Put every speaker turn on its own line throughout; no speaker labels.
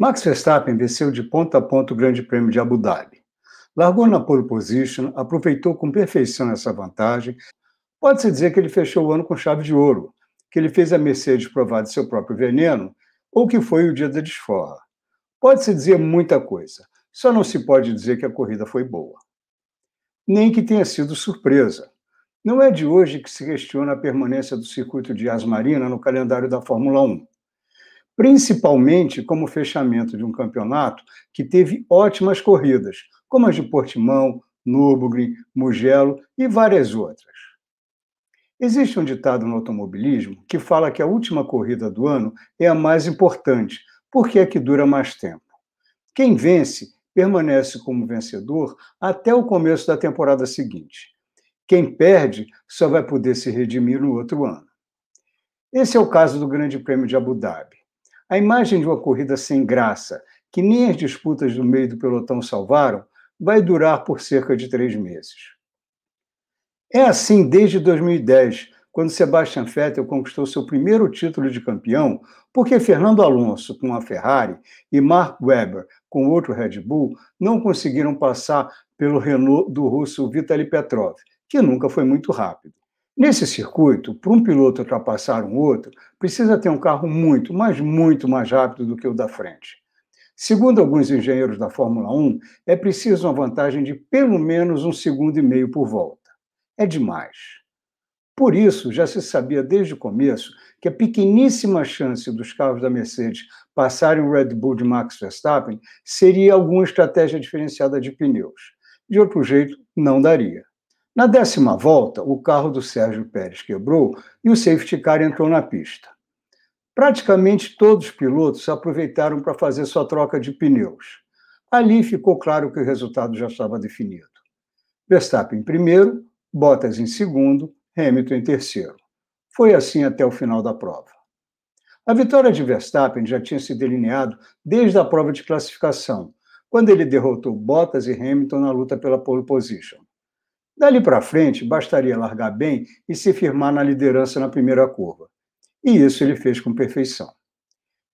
Max Verstappen venceu de ponta a ponta o Grande Prêmio de Abu Dhabi. Largou na pole position, aproveitou com perfeição essa vantagem. Pode-se dizer que ele fechou o ano com chave de ouro, que ele fez a Mercedes provar de seu próprio veneno, ou que foi o dia da desforra. Pode-se dizer muita coisa, só não se pode dizer que a corrida foi boa. Nem que tenha sido surpresa. Não é de hoje que se questiona a permanência do circuito de Asmarina no calendário da Fórmula 1 principalmente como fechamento de um campeonato que teve ótimas corridas, como as de Portimão, Nürburgring, Mugello e várias outras. Existe um ditado no automobilismo que fala que a última corrida do ano é a mais importante, porque é que dura mais tempo. Quem vence permanece como vencedor até o começo da temporada seguinte. Quem perde só vai poder se redimir no outro ano. Esse é o caso do Grande Prêmio de Abu Dhabi. A imagem de uma corrida sem graça, que nem as disputas do meio do pelotão salvaram, vai durar por cerca de três meses. É assim desde 2010, quando Sebastian Vettel conquistou seu primeiro título de campeão, porque Fernando Alonso com a Ferrari e Mark Webber com outro Red Bull não conseguiram passar pelo Renault do russo Vitaly Petrov, que nunca foi muito rápido. Nesse circuito, para um piloto ultrapassar um outro, precisa ter um carro muito, mas muito mais rápido do que o da frente. Segundo alguns engenheiros da Fórmula 1, é preciso uma vantagem de pelo menos um segundo e meio por volta. É demais. Por isso, já se sabia desde o começo que a pequeníssima chance dos carros da Mercedes passarem o Red Bull de Max Verstappen seria alguma estratégia diferenciada de pneus. De outro jeito, não daria. Na décima volta, o carro do Sérgio Pérez quebrou e o safety car entrou na pista. Praticamente todos os pilotos aproveitaram para fazer sua troca de pneus. Ali ficou claro que o resultado já estava definido. Verstappen em primeiro, Bottas em segundo, Hamilton em terceiro. Foi assim até o final da prova. A vitória de Verstappen já tinha se delineado desde a prova de classificação, quando ele derrotou Bottas e Hamilton na luta pela pole position. Dali para frente, bastaria largar bem e se firmar na liderança na primeira curva. E isso ele fez com perfeição.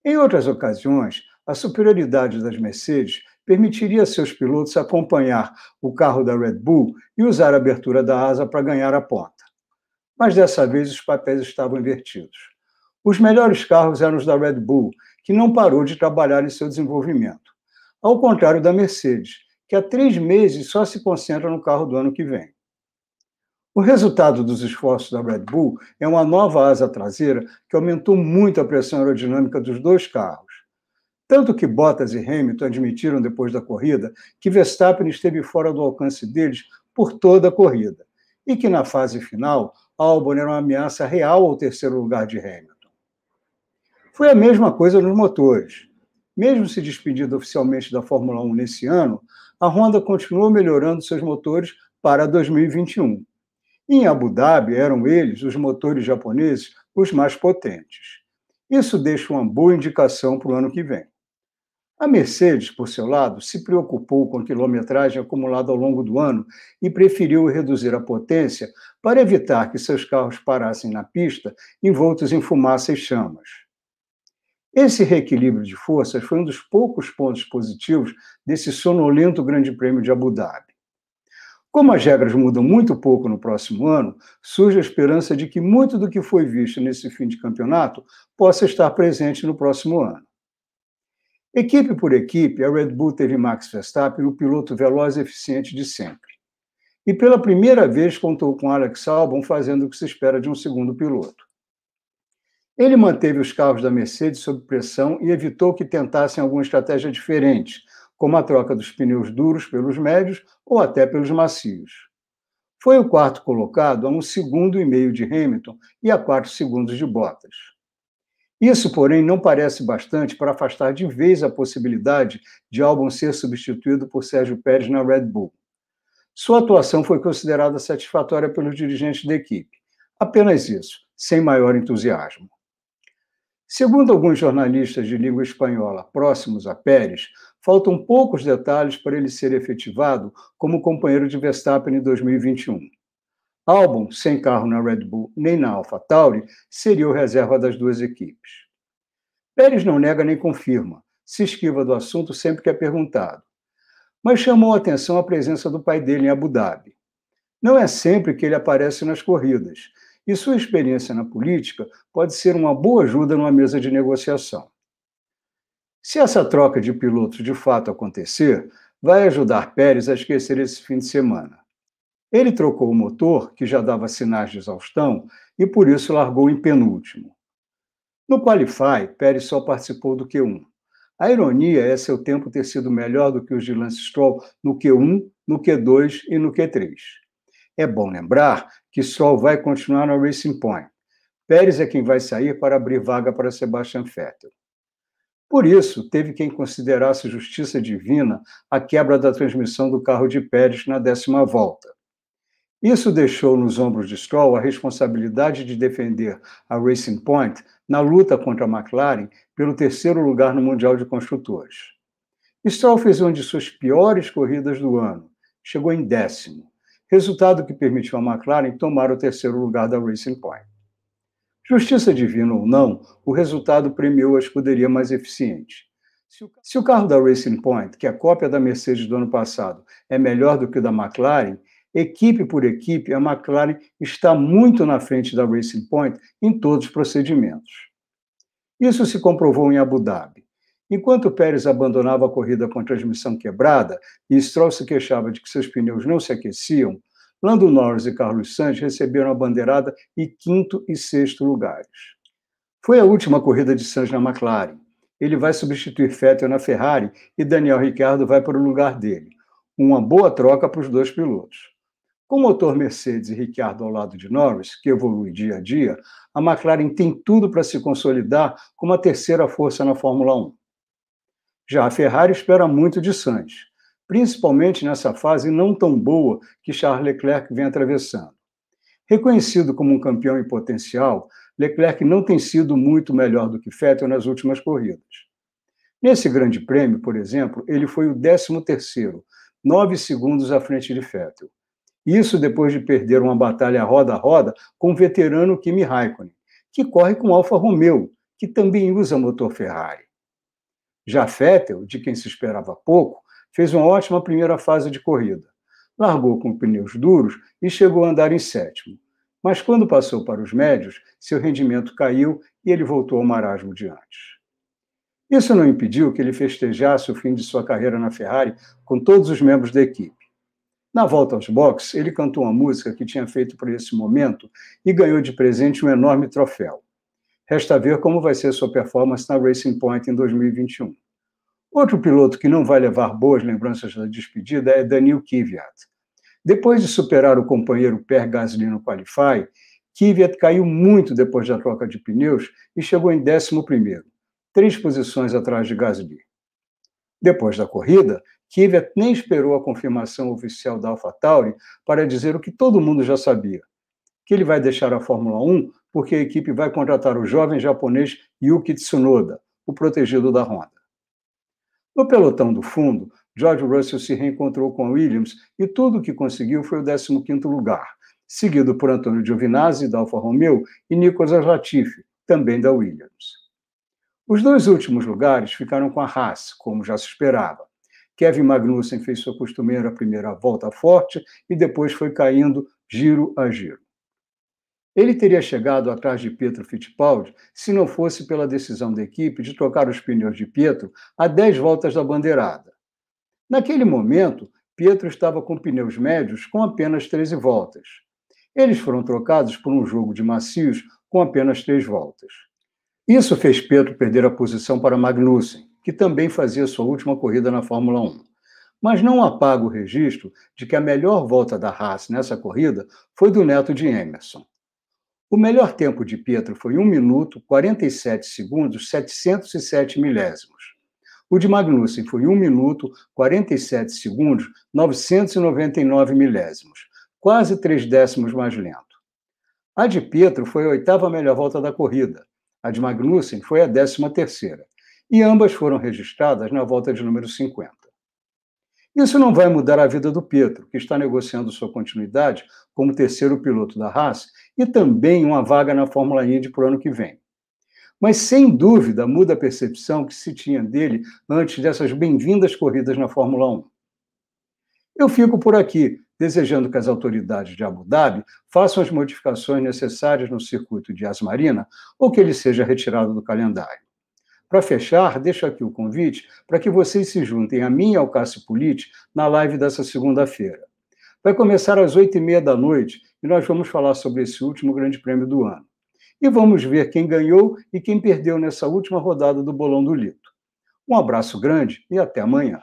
Em outras ocasiões, a superioridade das Mercedes permitiria a seus pilotos acompanhar o carro da Red Bull e usar a abertura da asa para ganhar a ponta. Mas dessa vez os papéis estavam invertidos. Os melhores carros eram os da Red Bull, que não parou de trabalhar em seu desenvolvimento, ao contrário da Mercedes, que há três meses só se concentra no carro do ano que vem. O resultado dos esforços da Red Bull é uma nova asa traseira que aumentou muito a pressão aerodinâmica dos dois carros. Tanto que Bottas e Hamilton admitiram depois da corrida que Verstappen esteve fora do alcance deles por toda a corrida e que na fase final Albon era uma ameaça real ao terceiro lugar de Hamilton. Foi a mesma coisa nos motores. Mesmo se despedindo oficialmente da Fórmula 1 nesse ano, a Honda continuou melhorando seus motores para 2021. Em Abu Dhabi eram eles, os motores japoneses, os mais potentes. Isso deixa uma boa indicação para o ano que vem. A Mercedes, por seu lado, se preocupou com a quilometragem acumulada ao longo do ano e preferiu reduzir a potência para evitar que seus carros parassem na pista envoltos em fumaça e chamas. Esse reequilíbrio de forças foi um dos poucos pontos positivos desse sonolento Grande Prêmio de Abu Dhabi. Como as regras mudam muito pouco no próximo ano, surge a esperança de que muito do que foi visto nesse fim de campeonato possa estar presente no próximo ano. Equipe por equipe, a Red Bull teve Max Verstappen o piloto veloz e eficiente de sempre. E pela primeira vez contou com Alex Albon fazendo o que se espera de um segundo piloto. Ele manteve os carros da Mercedes sob pressão e evitou que tentassem alguma estratégia diferente, como a troca dos pneus duros pelos médios ou até pelos macios. Foi o quarto colocado a um segundo e meio de Hamilton e a quatro segundos de Bottas. Isso, porém, não parece bastante para afastar de vez a possibilidade de Albon ser substituído por Sérgio Pérez na Red Bull. Sua atuação foi considerada satisfatória pelos dirigentes da equipe. Apenas isso, sem maior entusiasmo. Segundo alguns jornalistas de língua espanhola próximos a Pérez, Faltam poucos detalhes para ele ser efetivado como companheiro de Verstappen em 2021. Albon, sem carro na Red Bull nem na AlphaTauri, seria o reserva das duas equipes. Pérez não nega nem confirma, se esquiva do assunto sempre que é perguntado. Mas chamou a atenção a presença do pai dele em Abu Dhabi. Não é sempre que ele aparece nas corridas, e sua experiência na política pode ser uma boa ajuda numa mesa de negociação. Se essa troca de pilotos de fato acontecer, vai ajudar Pérez a esquecer esse fim de semana. Ele trocou o motor, que já dava sinais de exaustão, e por isso largou em penúltimo. No Qualify, Pérez só participou do Q1. A ironia é seu tempo ter sido melhor do que os de Lance Stroll no Q1, no Q2 e no Q3. É bom lembrar que Stroll vai continuar na Racing Point. Pérez é quem vai sair para abrir vaga para Sebastian Vettel. Por isso, teve quem considerasse justiça divina a quebra da transmissão do carro de Pérez na décima volta. Isso deixou nos ombros de Stroll a responsabilidade de defender a Racing Point na luta contra a McLaren pelo terceiro lugar no Mundial de Construtores. Stroll fez uma de suas piores corridas do ano, chegou em décimo, resultado que permitiu à McLaren tomar o terceiro lugar da Racing Point. Justiça divina ou não, o resultado premiou a escuderia mais eficiente. Se o carro da Racing Point, que é a cópia da Mercedes do ano passado, é melhor do que o da McLaren, equipe por equipe, a McLaren está muito na frente da Racing Point em todos os procedimentos. Isso se comprovou em Abu Dhabi. Enquanto Pérez abandonava a corrida com a transmissão quebrada e Stroll se queixava de que seus pneus não se aqueciam, Lando Norris e Carlos Sainz receberam a bandeirada em quinto e sexto lugares. Foi a última corrida de Sainz na McLaren. Ele vai substituir Vettel na Ferrari e Daniel Ricciardo vai para o lugar dele. Uma boa troca para os dois pilotos. Com o motor Mercedes e Ricciardo ao lado de Norris, que evolui dia a dia, a McLaren tem tudo para se consolidar como a terceira força na Fórmula 1. Já a Ferrari espera muito de Sainz principalmente nessa fase não tão boa que Charles Leclerc vem atravessando. Reconhecido como um campeão em potencial, Leclerc não tem sido muito melhor do que Vettel nas últimas corridas. Nesse grande prêmio, por exemplo, ele foi o 13º, nove segundos à frente de Vettel. Isso depois de perder uma batalha roda a roda com o veterano Kimi Raikkonen, que corre com Alfa Romeo, que também usa motor Ferrari. Já Vettel, de quem se esperava pouco, fez uma ótima primeira fase de corrida. Largou com pneus duros e chegou a andar em sétimo. Mas quando passou para os médios, seu rendimento caiu e ele voltou ao marasmo de antes. Isso não impediu que ele festejasse o fim de sua carreira na Ferrari com todos os membros da equipe. Na volta aos boxes, ele cantou uma música que tinha feito por esse momento e ganhou de presente um enorme troféu. Resta ver como vai ser sua performance na Racing Point em 2021. Outro piloto que não vai levar boas lembranças da despedida é Daniel Kvyat. Depois de superar o companheiro Per Gasly no Qualify, Kvyat caiu muito depois da troca de pneus e chegou em 11º, três posições atrás de Gasly. Depois da corrida, Kvyat nem esperou a confirmação oficial da AlphaTauri para dizer o que todo mundo já sabia, que ele vai deixar a Fórmula 1 porque a equipe vai contratar o jovem japonês Yuki Tsunoda, o protegido da Honda. No pelotão do fundo, George Russell se reencontrou com Williams e tudo o que conseguiu foi o 15º lugar, seguido por Antônio Giovinazzi, da Alfa Romeo, e Nicolas Latifi, também da Williams. Os dois últimos lugares ficaram com a Haas, como já se esperava. Kevin Magnussen fez sua costumeira primeira volta forte e depois foi caindo giro a giro. Ele teria chegado atrás de Pietro Fittipaldi se não fosse pela decisão da equipe de trocar os pneus de Pietro a 10 voltas da bandeirada. Naquele momento, Pietro estava com pneus médios com apenas 13 voltas. Eles foram trocados por um jogo de macios com apenas 3 voltas. Isso fez Pietro perder a posição para Magnussen, que também fazia sua última corrida na Fórmula 1 mas não apaga o registro de que a melhor volta da Haas nessa corrida foi do neto de Emerson. O melhor tempo de Pietro foi 1 minuto 47 segundos 707 milésimos. O de Magnussen foi 1 minuto 47 segundos 999 milésimos, quase três décimos mais lento. A de Pietro foi a oitava melhor volta da corrida. A de Magnussen foi a décima terceira. E ambas foram registradas na volta de número 50. Isso não vai mudar a vida do Pietro, que está negociando sua continuidade como terceiro piloto da Haas e também uma vaga na Fórmula Indy para o ano que vem. Mas, sem dúvida, muda a percepção que se tinha dele antes dessas bem-vindas corridas na Fórmula 1. Eu fico por aqui, desejando que as autoridades de Abu Dhabi façam as modificações necessárias no circuito de Asmarina ou que ele seja retirado do calendário. Para fechar, deixo aqui o convite para que vocês se juntem a mim e ao Cássio Politi na live dessa segunda-feira. Vai começar às oito e meia da noite e nós vamos falar sobre esse último grande prêmio do ano. E vamos ver quem ganhou e quem perdeu nessa última rodada do Bolão do Lito. Um abraço grande e até amanhã.